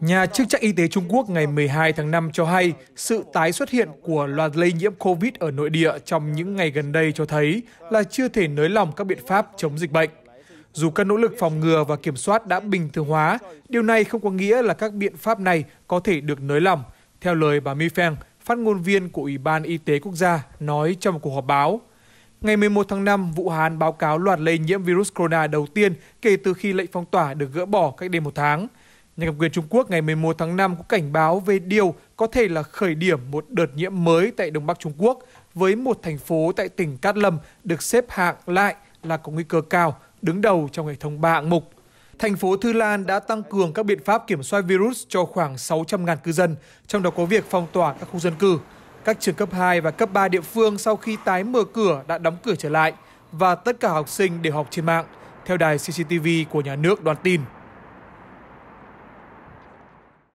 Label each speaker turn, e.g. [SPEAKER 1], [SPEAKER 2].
[SPEAKER 1] Nhà chức trách y tế Trung Quốc ngày 12 tháng 5 cho hay sự tái xuất hiện của loạt lây nhiễm COVID ở nội địa trong những ngày gần đây cho thấy là chưa thể nới lỏng các biện pháp chống dịch bệnh. Dù các nỗ lực phòng ngừa và kiểm soát đã bình thường hóa, điều này không có nghĩa là các biện pháp này có thể được nới lỏng, theo lời bà Mi Feng, phát ngôn viên của Ủy ban Y tế Quốc gia, nói trong một cuộc họp báo. Ngày 11 tháng 5, Vũ Hán báo cáo loạt lây nhiễm virus corona đầu tiên kể từ khi lệnh phong tỏa được gỡ bỏ cách đây một tháng – Nhà cầm quyền Trung Quốc ngày 11 tháng 5 cũng cảnh báo về điều có thể là khởi điểm một đợt nhiễm mới tại Đông Bắc Trung Quốc, với một thành phố tại tỉnh Cát Lâm được xếp hạng lại là có nguy cơ cao, đứng đầu trong hệ thống ba hạng mục. Thành phố Thư Lan đã tăng cường các biện pháp kiểm soát virus cho khoảng 600.000 cư dân, trong đó có việc phong tỏa các khu dân cư. Các trường cấp 2 và cấp 3 địa phương sau khi tái mở cửa đã đóng cửa trở lại và tất cả học sinh đều học trên mạng, theo đài CCTV của nhà nước đoán tin.